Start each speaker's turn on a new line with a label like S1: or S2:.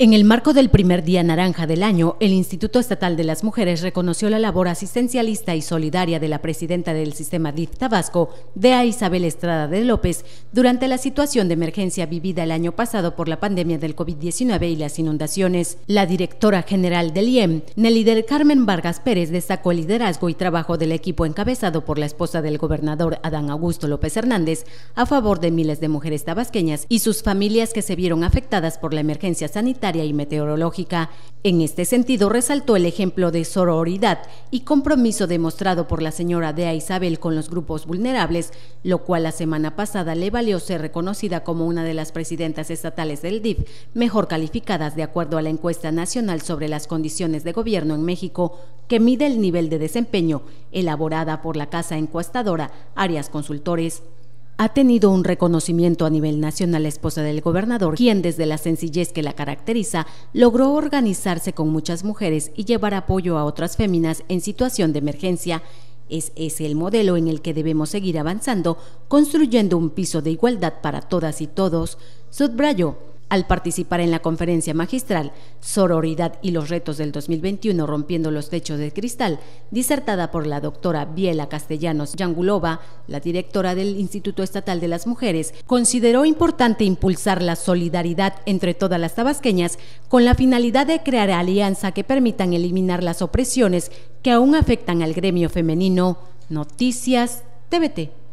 S1: En el marco del primer Día Naranja del año, el Instituto Estatal de las Mujeres reconoció la labor asistencialista y solidaria de la presidenta del sistema DIF Tabasco, Dea Isabel Estrada de López, durante la situación de emergencia vivida el año pasado por la pandemia del COVID-19 y las inundaciones. La directora general del IEM, Nelly del Carmen Vargas Pérez, destacó el liderazgo y trabajo del equipo encabezado por la esposa del gobernador Adán Augusto López Hernández a favor de miles de mujeres tabasqueñas y sus familias que se vieron afectadas por la emergencia sanitaria y meteorológica. En este sentido, resaltó el ejemplo de sororidad y compromiso demostrado por la señora Dea Isabel con los grupos vulnerables, lo cual la semana pasada le valió ser reconocida como una de las presidentas estatales del DIF mejor calificadas de acuerdo a la encuesta nacional sobre las condiciones de gobierno en México, que mide el nivel de desempeño, elaborada por la casa encuestadora Arias Consultores ha tenido un reconocimiento a nivel nacional la esposa del gobernador, quien desde la sencillez que la caracteriza, logró organizarse con muchas mujeres y llevar apoyo a otras féminas en situación de emergencia. Es ese el modelo en el que debemos seguir avanzando, construyendo un piso de igualdad para todas y todos, subrayó al participar en la conferencia magistral Sororidad y los retos del 2021 rompiendo los techos de cristal, disertada por la doctora Biela Castellanos Yangulova, la directora del Instituto Estatal de las Mujeres, consideró importante impulsar la solidaridad entre todas las tabasqueñas con la finalidad de crear alianza que permitan eliminar las opresiones que aún afectan al gremio femenino. Noticias TVT.